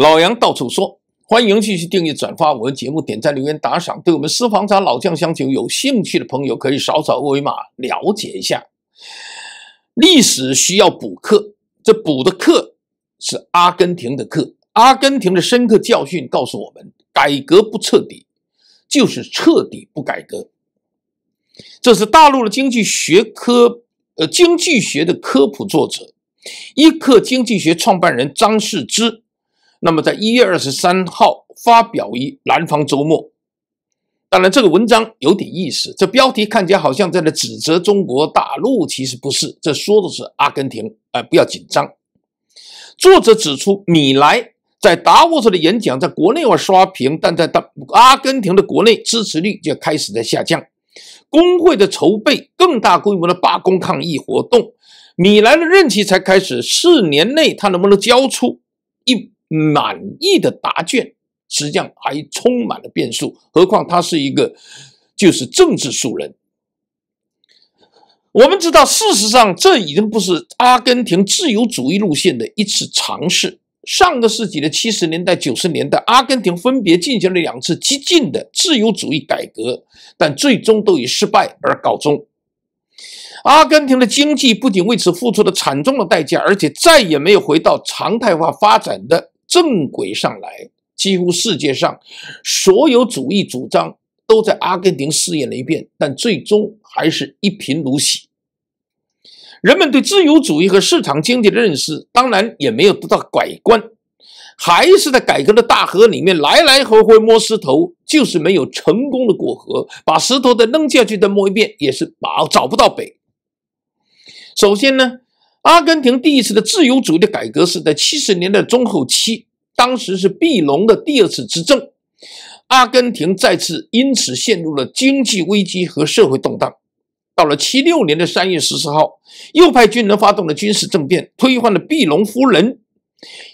老杨到处说，欢迎继续订阅、转发我们节目，点赞、留言、打赏。对我们私房茶老将香酒有兴趣的朋友，可以扫扫二维码了解一下。历史需要补课，这补的课是阿根廷的课。阿根廷的深刻教训告诉我们：改革不彻底，就是彻底不改革。这是大陆的经济学科，呃，经济学的科普作者，一课经济学创办人张世之。那么，在一月二十三号发表于《南方周末》，当然这个文章有点意思。这标题看起来好像在那指责中国大陆，其实不是，这说的是阿根廷。哎，不要紧张。作者指出，米莱在达沃斯的演讲在国内外刷屏，但在大阿根廷的国内支持率就开始在下降。工会的筹备更大规模的罢工抗议活动，米莱的任期才开始，四年内他能不能交出一？满意的答卷，实际上还充满了变数。何况他是一个，就是政治素人。我们知道，事实上这已经不是阿根廷自由主义路线的一次尝试。上个世纪的七十年代、九十年代，阿根廷分别进行了两次激进的自由主义改革，但最终都以失败而告终。阿根廷的经济不仅为此付出了惨重的代价，而且再也没有回到常态化发展的。正轨上来，几乎世界上所有主义主张都在阿根廷试验了一遍，但最终还是一贫如洗。人们对自由主义和市场经济的认识，当然也没有得到改观，还是在改革的大河里面来来回回摸石头，就是没有成功的过河。把石头再扔下去，再摸一遍，也是找找不到北。首先呢。阿根廷第一次的自由主义的改革是在七十年代中后期，当时是庇隆的第二次执政。阿根廷再次因此陷入了经济危机和社会动荡。到了七六年的三月十四号，右派军人发动了军事政变，推翻了庇隆夫人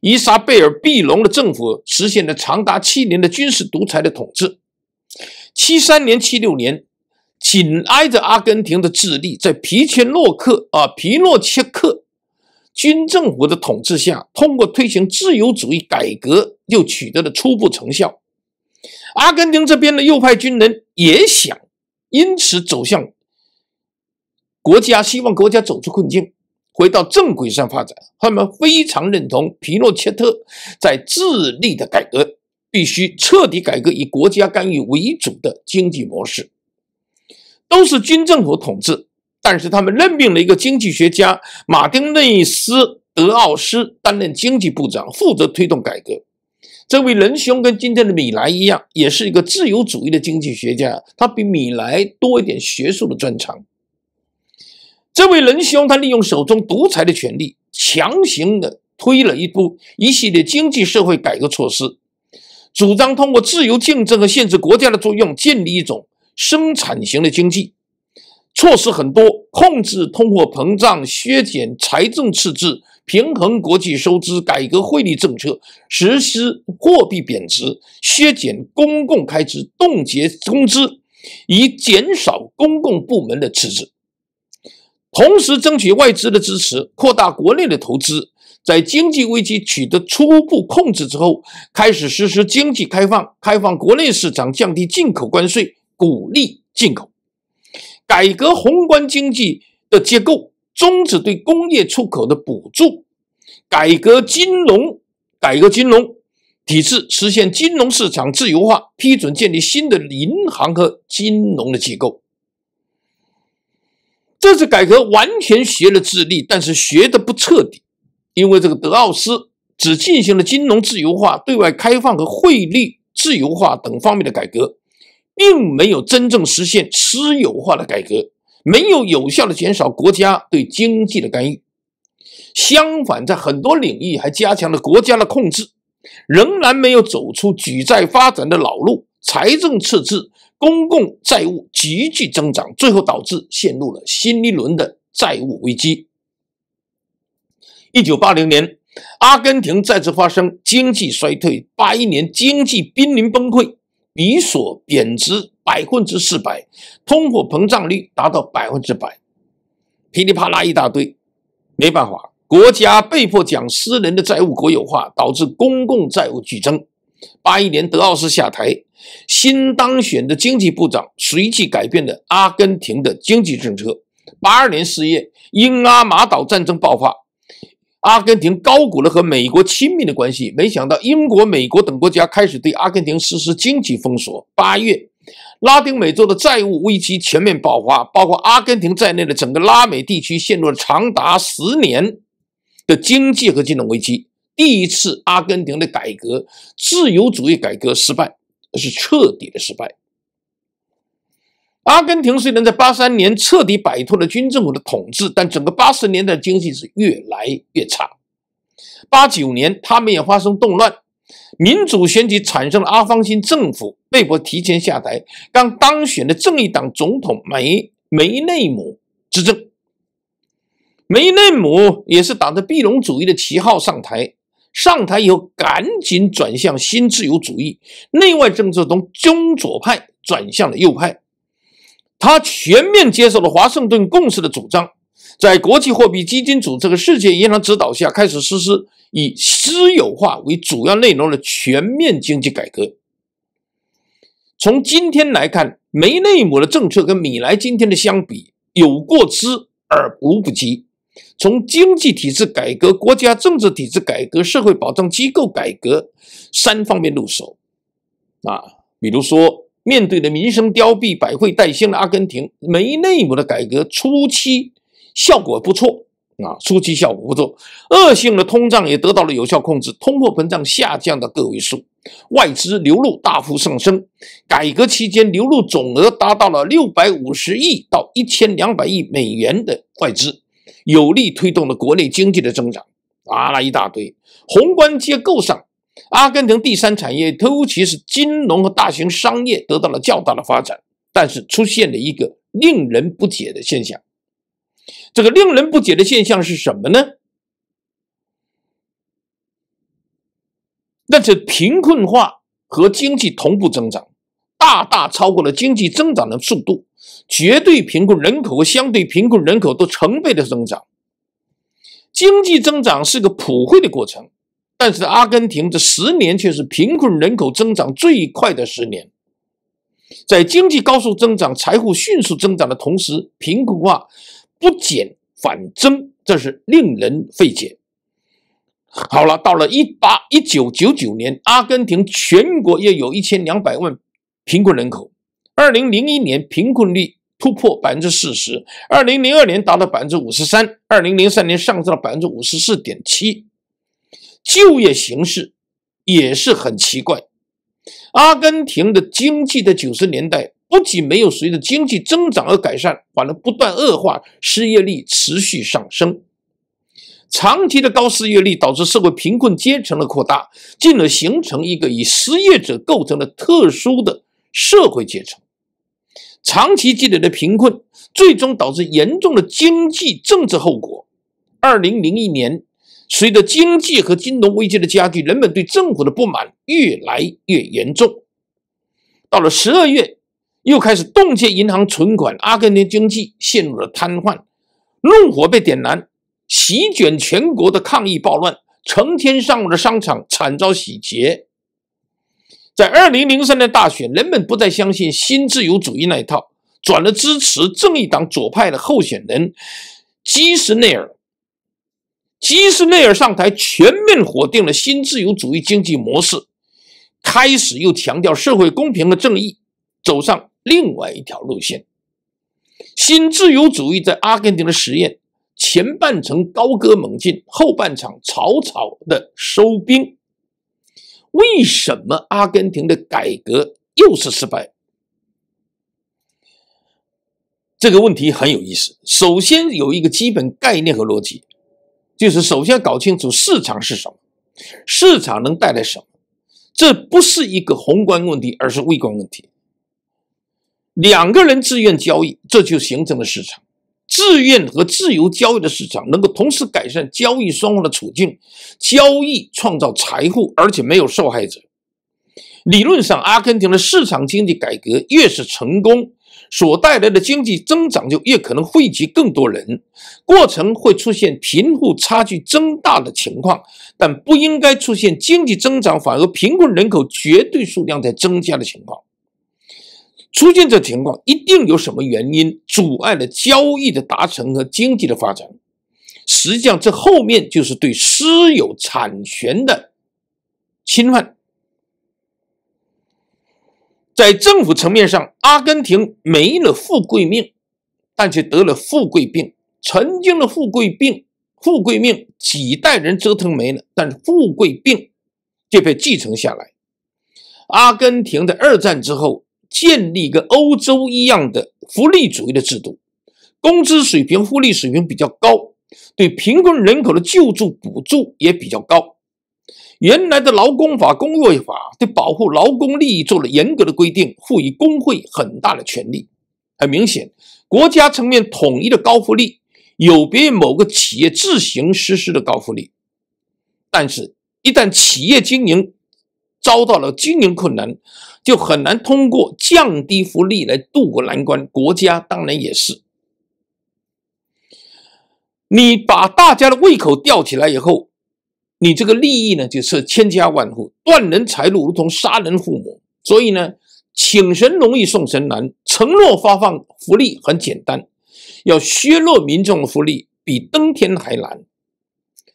伊莎贝尔·庇隆的政府，实现了长达七年的军事独裁的统治。七三年、七六年。紧挨着阿根廷的智利，在皮切洛克啊皮诺切克军政府的统治下，通过推行自由主义改革，又取得了初步成效。阿根廷这边的右派军人也想因此走向国家，希望国家走出困境，回到正轨上发展。他们非常认同皮诺切特在智利的改革，必须彻底改革以国家干预为主的经济模式。都是军政府统治，但是他们任命了一个经济学家马丁内斯德奥斯担任经济部长，负责推动改革。这位仁兄跟今天的米莱一样，也是一个自由主义的经济学家。他比米莱多一点学术的专长。这位仁兄他利用手中独裁的权利，强行的推了一部一系列经济社会改革措施，主张通过自由竞争和限制国家的作用，建立一种。生产型的经济措施很多，控制通货膨胀，削减财政赤字，平衡国际收支，改革汇率政策，实施货币贬值，削减公共开支，冻结工资，以减少公共部门的赤字。同时，争取外资的支持，扩大国内的投资。在经济危机取得初步控制之后，开始实施经济开放，开放国内市场，降低进口关税。鼓励进口，改革宏观经济的结构，终止对工业出口的补助，改革金融，改革金融体制，实现金融市场自由化，批准建立新的银行和金融的机构。这次改革完全学了智力，但是学的不彻底，因为这个德奥斯只进行了金融自由化、对外开放和汇率自由化等方面的改革。并没有真正实现私有化的改革，没有有效的减少国家对经济的干预。相反，在很多领域还加强了国家的控制，仍然没有走出举债发展的老路，财政赤字、公共债务急剧增长，最后导致陷入了新一轮的债务危机。一九八零年，阿根廷再次发生经济衰退，八一年经济濒临崩溃。比索贬值百分之四百，通货膨胀率达到百分之百，噼里啪啦一大堆，没办法，国家被迫将私人的债务国有化，导致公共债务剧增。八一年德奥斯下台，新当选的经济部长随即改变了阿根廷的经济政策。八二年四月，英阿马岛战争爆发。阿根廷高估了和美国亲密的关系，没想到英国、美国等国家开始对阿根廷实施经济封锁。八月，拉丁美洲的债务危机全面爆发，包括阿根廷在内的整个拉美地区陷入了长达十年的经济和金融危机。第一次阿根廷的改革，自由主义改革失败，是彻底的失败。阿根廷虽然在八三年彻底摆脱了军政府的统治，但整个八十年代经济是越来越差。八九年他们也发生动乱，民主选举产生了阿方辛政府，被迫提前下台，让当选的正义党总统梅梅内姆执政。梅内姆也是打着庇隆主义的旗号上台，上台以后赶紧转向新自由主义，内外政策从中左派转向了右派。他全面接受了华盛顿共识的主张，在国际货币基金组织和世界银行指导下，开始实施以私有化为主要内容的全面经济改革。从今天来看，梅内姆的政策跟米莱今天的相比，有过之而无不及。从经济体制改革、国家政治体制改革、社会保障机构改革三方面入手，啊，比如说。面对的民生凋敝、百废待兴的阿根廷，没内部的改革初期效果不错啊，初期效果不错，恶性的通胀也得到了有效控制，通货膨胀下降的个位数，外资流入大幅上升，改革期间流入总额达到了六百五十亿到一千两百亿美元的外资，有力推动了国内经济的增长，啊，那一大堆宏观结构上。阿根廷第三产业，尤其是金融和大型商业，得到了较大的发展。但是，出现了一个令人不解的现象。这个令人不解的现象是什么呢？那是贫困化和经济同步增长，大大超过了经济增长的速度。绝对贫困人口和相对贫困人口都成倍的增长。经济增长是个普惠的过程。但是，阿根廷这十年却是贫困人口增长最快的十年。在经济高速增长、财富迅速增长的同时，贫困化不减反增，这是令人费解。好了，到了一八一九九九年，阿根廷全国又有一千两百万贫困人口。二零零一年，贫困率突破百分之四十；二零零二年达到百分之五十三；二零零三年上升到百分之五十四点七。就业形势也是很奇怪。阿根廷的经济在九十年代不仅没有随着经济增长而改善，反而不断恶化，失业率持续上升。长期的高失业率导致社会贫困阶层的扩大，进而形成一个以失业者构成的特殊的社会阶层。长期积累的贫困最终导致严重的经济政治后果。二零零一年。随着经济和金融危机的加剧，人们对政府的不满越来越严重。到了十二月，又开始冻结银行存款，阿根廷经济陷入了瘫痪。怒火被点燃，席卷全国的抗议暴乱，成千上万的商场惨遭洗劫。在二零零三年大选，人们不再相信新自由主义那一套，转而支持正义党左派的候选人基什内尔。基斯内尔上台，全面否定了新自由主义经济模式，开始又强调社会公平和正义，走上另外一条路线。新自由主义在阿根廷的实验，前半程高歌猛进，后半场草草的收兵。为什么阿根廷的改革又是失败？这个问题很有意思。首先有一个基本概念和逻辑。就是首先搞清楚市场是什么，市场能带来什么？这不是一个宏观问题，而是微观问题。两个人自愿交易，这就形成了市场。自愿和自由交易的市场能够同时改善交易双方的处境，交易创造财富，而且没有受害者。理论上，阿根廷的市场经济改革越是成功。所带来的经济增长就越可能惠及更多人，过程会出现贫富差距增大的情况，但不应该出现经济增长反而贫困人口绝对数量在增加的情况。出现这情况，一定有什么原因阻碍了交易的达成和经济的发展。实际上，这后面就是对私有产权的侵犯。在政府层面上，阿根廷没了富贵命，但却得了富贵病。曾经的富贵病、富贵命，几代人折腾没了，但是富贵病就被继承下来。阿根廷在二战之后建立一个欧洲一样的福利主义的制度，工资水平、福利水平比较高，对贫困人口的救助补助也比较高。原来的劳工法、工业法对保护劳工利益做了严格的规定，赋予工会很大的权利。很明显，国家层面统一的高福利，有别于某个企业自行实施的高福利。但是，一旦企业经营遭到了经营困难，就很难通过降低福利来渡过难关。国家当然也是，你把大家的胃口吊起来以后。你这个利益呢，就是千家万户，断人财路，如同杀人父母。所以呢，请神容易送神难，承诺发放福利很简单，要削弱民众的福利，比登天还难。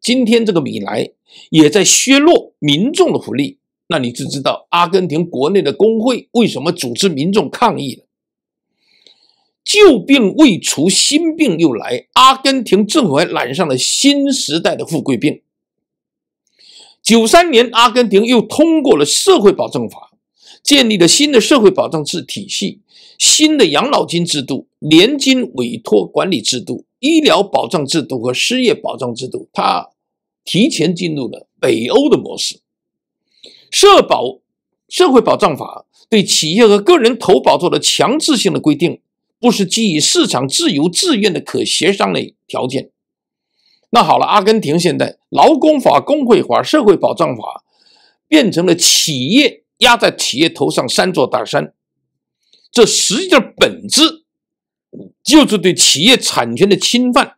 今天这个米莱也在削弱民众的福利，那你就知道阿根廷国内的工会为什么组织民众抗议了。旧病未除，新病又来，阿根廷政府还染上了新时代的富贵病。九三年，阿根廷又通过了社会保障法，建立了新的社会保障制体系、新的养老金制度、年金委托管理制度、医疗保障制度和失业保障制度。它提前进入了北欧的模式。社保社会保障法对企业和个人投保做了强制性的规定，不是基于市场自由自愿的可协商的条件。那好了，阿根廷现在劳工法、工会法、社会保障法变成了企业压在企业头上三座大山。这实际的本质就是对企业产权的侵犯。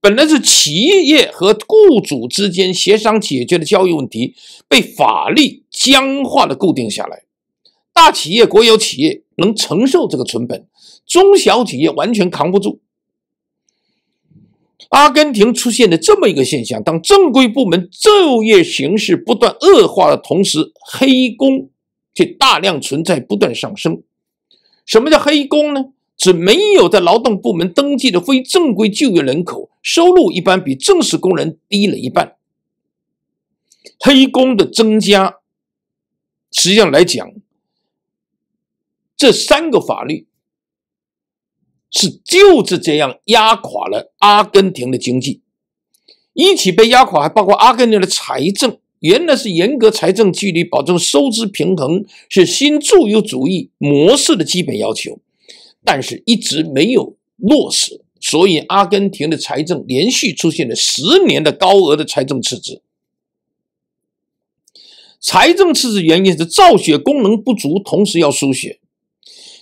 本来是企业和雇主之间协商解决的交易问题，被法律僵化的固定下来。大企业、国有企业能承受这个成本，中小企业完全扛不住。阿根廷出现的这么一个现象：当正规部门就业形势不断恶化的同时，黑工却大量存在，不断上升。什么叫黑工呢？指没有在劳动部门登记的非正规就业人口，收入一般比正式工人低了一半。黑工的增加，实际上来讲，这三个法律。是就是这样压垮了阿根廷的经济，一起被压垮，还包括阿根廷的财政。原来是严格财政纪律，保证收支平衡，是新自由主义模式的基本要求，但是一直没有落实，所以阿根廷的财政连续出现了十年的高额的财政赤字。财政赤字原因是造血功能不足，同时要输血。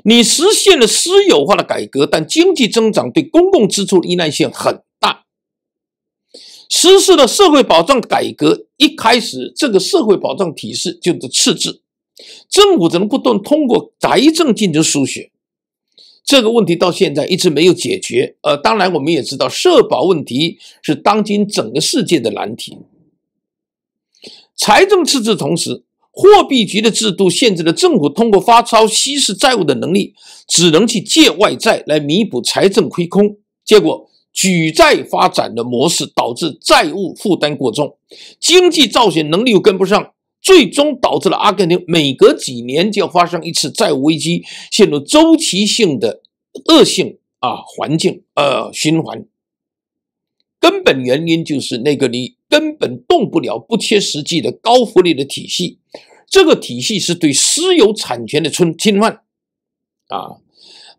你实现了私有化的改革，但经济增长对公共支出的依赖性很大。实施了社会保障改革，一开始这个社会保障体系就是赤字，政府只能不断通过财政进行输血，这个问题到现在一直没有解决。呃，当然我们也知道，社保问题是当今整个世界的难题。财政赤字同时。货币局的制度限制了政府通过发钞稀释债务的能力，只能去借外债来弥补财政亏空。结果，举债发展的模式导致债务负担过重，经济造血能力又跟不上，最终导致了阿根廷每隔几年就要发生一次债务危机，陷入周期性的恶性啊环境呃循环。根本原因就是那个你。根本动不了，不切实际的高福利的体系。这个体系是对私有产权的侵侵犯。啊，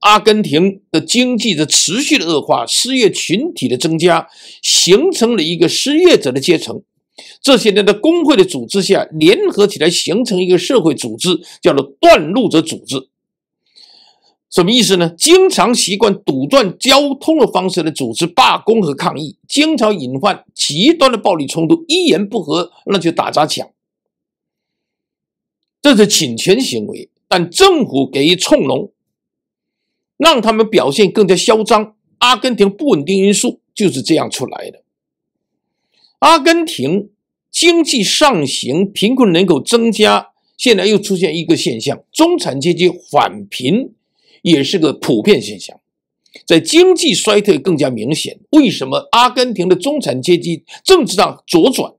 阿根廷的经济的持续的恶化，失业群体的增加，形成了一个失业者的阶层。这些人在工会的组织下联合起来，形成一个社会组织，叫做“断路者”组织。什么意思呢？经常习惯堵断交通的方式来组织罢工和抗议，经常引发极端的暴力冲突。一言不合那就打砸抢，这是侵权行为。但政府给予纵容，让他们表现更加嚣张。阿根廷不稳定因素就是这样出来的。阿根廷经济上行，贫困人口增加，现在又出现一个现象：中产阶级反贫。也是个普遍现象，在经济衰退更加明显。为什么阿根廷的中产阶级政治上左转，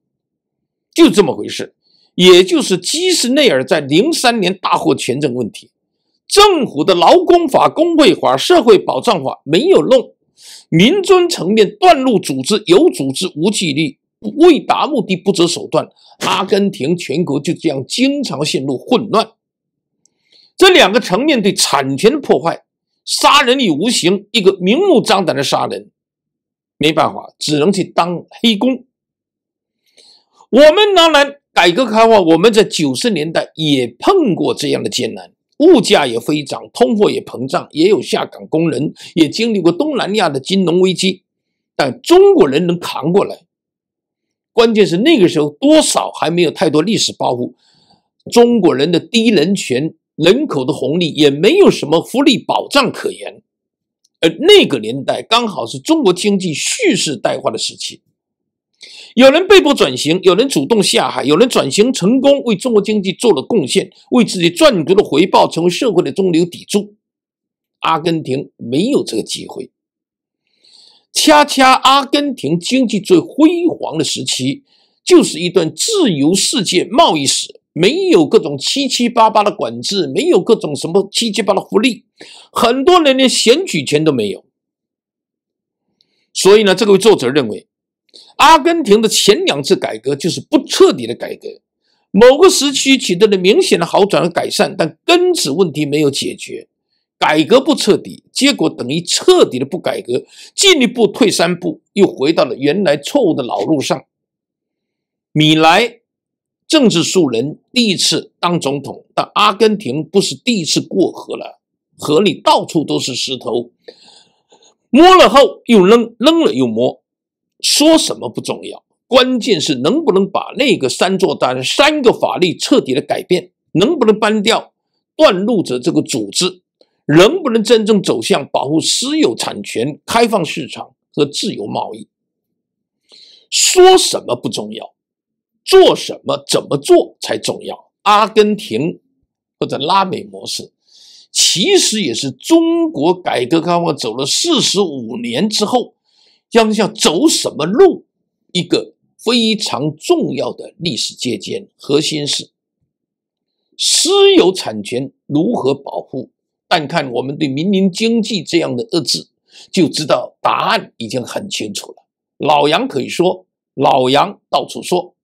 就这么回事？也就是基什内尔在零三年大获全胜。问题，政府的劳工法、工会法、社会保障法没有弄，民尊层面断路，组织有组织无纪律，为达目的不择手段。阿根廷全国就这样经常陷入混乱。这两个层面对产权的破坏，杀人于无形，一个明目张胆的杀人，没办法，只能去当黑工。我们当然改革开放，我们在九十年代也碰过这样的艰难，物价也飞涨，通货也膨胀，也有下岗工人，也经历过东南亚的金融危机，但中国人能扛过来。关键是那个时候多少还没有太多历史包袱，中国人的低人权。人口的红利也没有什么福利保障可言，而那个年代刚好是中国经济蓄势待发的时期。有人被迫转型，有人主动下海，有人转型成功，为中国经济做了贡献，为自己赚足了回报，成为社会的中流砥柱。阿根廷没有这个机会。恰恰阿根廷经济最辉煌的时期，就是一段自由世界贸易史。没有各种七七八八的管制，没有各种什么七七八的福利，很多人连选举权都没有。所以呢，这个作者认为，阿根廷的前两次改革就是不彻底的改革。某个时期取得了明显的好转和改善，但根子问题没有解决，改革不彻底，结果等于彻底的不改革，进一步退三步，又回到了原来错误的老路上。米莱。政治素人第一次当总统，但阿根廷不是第一次过河了，河里到处都是石头，摸了后又扔，扔了又摸。说什么不重要，关键是能不能把那个三座大山、三个法律彻底的改变，能不能搬掉断路者这个组织，能不能真正走向保护私有产权、开放市场和自由贸易？说什么不重要。做什么、怎么做才重要？阿根廷或者拉美模式，其实也是中国改革开放走了四十五年之后，将要走什么路一个非常重要的历史借鉴。核心是私有产权如何保护，但看我们对民营经济这样的遏制，就知道答案已经很清楚了。老杨可以说，老杨到处说。